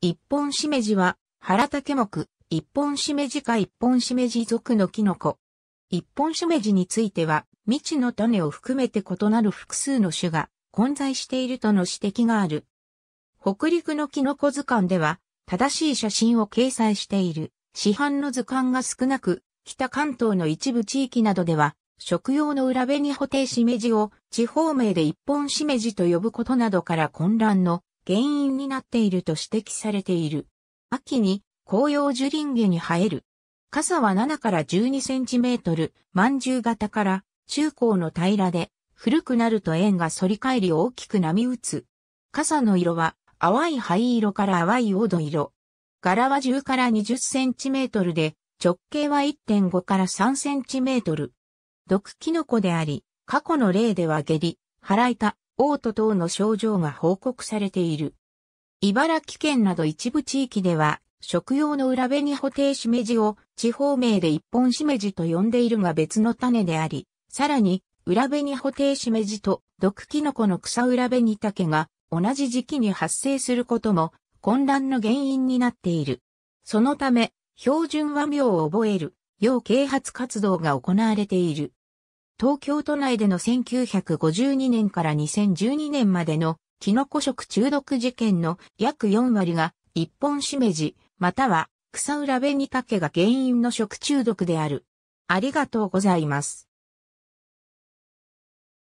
一本しめじは、原竹木、一本しめじか一本しめじ属のキノコ。一本しめじについては、未知の種を含めて異なる複数の種が混在しているとの指摘がある。北陸のキノコ図鑑では、正しい写真を掲載している。市販の図鑑が少なく、北関東の一部地域などでは、食用の裏辺に補定しめじを地方名で一本しめじと呼ぶことなどから混乱の原因になっていると指摘されている。秋に紅葉樹林下に生える。傘は7から12センチメートル、饅頭型から中高の平らで、古くなると円が反り返り大きく波打つ。傘の色は淡い灰色から淡い黄土色。柄は10から20センチメートルで、直径は1.5から3センチメートル。毒キノコであり、過去の例では下痢、腹痛、嘔吐等の症状が報告されている。茨城県など一部地域では、食用の裏紅補定しめじを地方名で一本しめじと呼んでいるが別の種であり、さらに、裏紅補定しめじと毒キノコの草裏紅竹が同じ時期に発生することも混乱の原因になっている。そのため、標準和名を覚える、要啓発活動が行われている。東京都内での1952年から2012年までのキノコ食中毒事件の約4割が一本しめじ、または草浦紅竹が原因の食中毒である。ありがとうございます。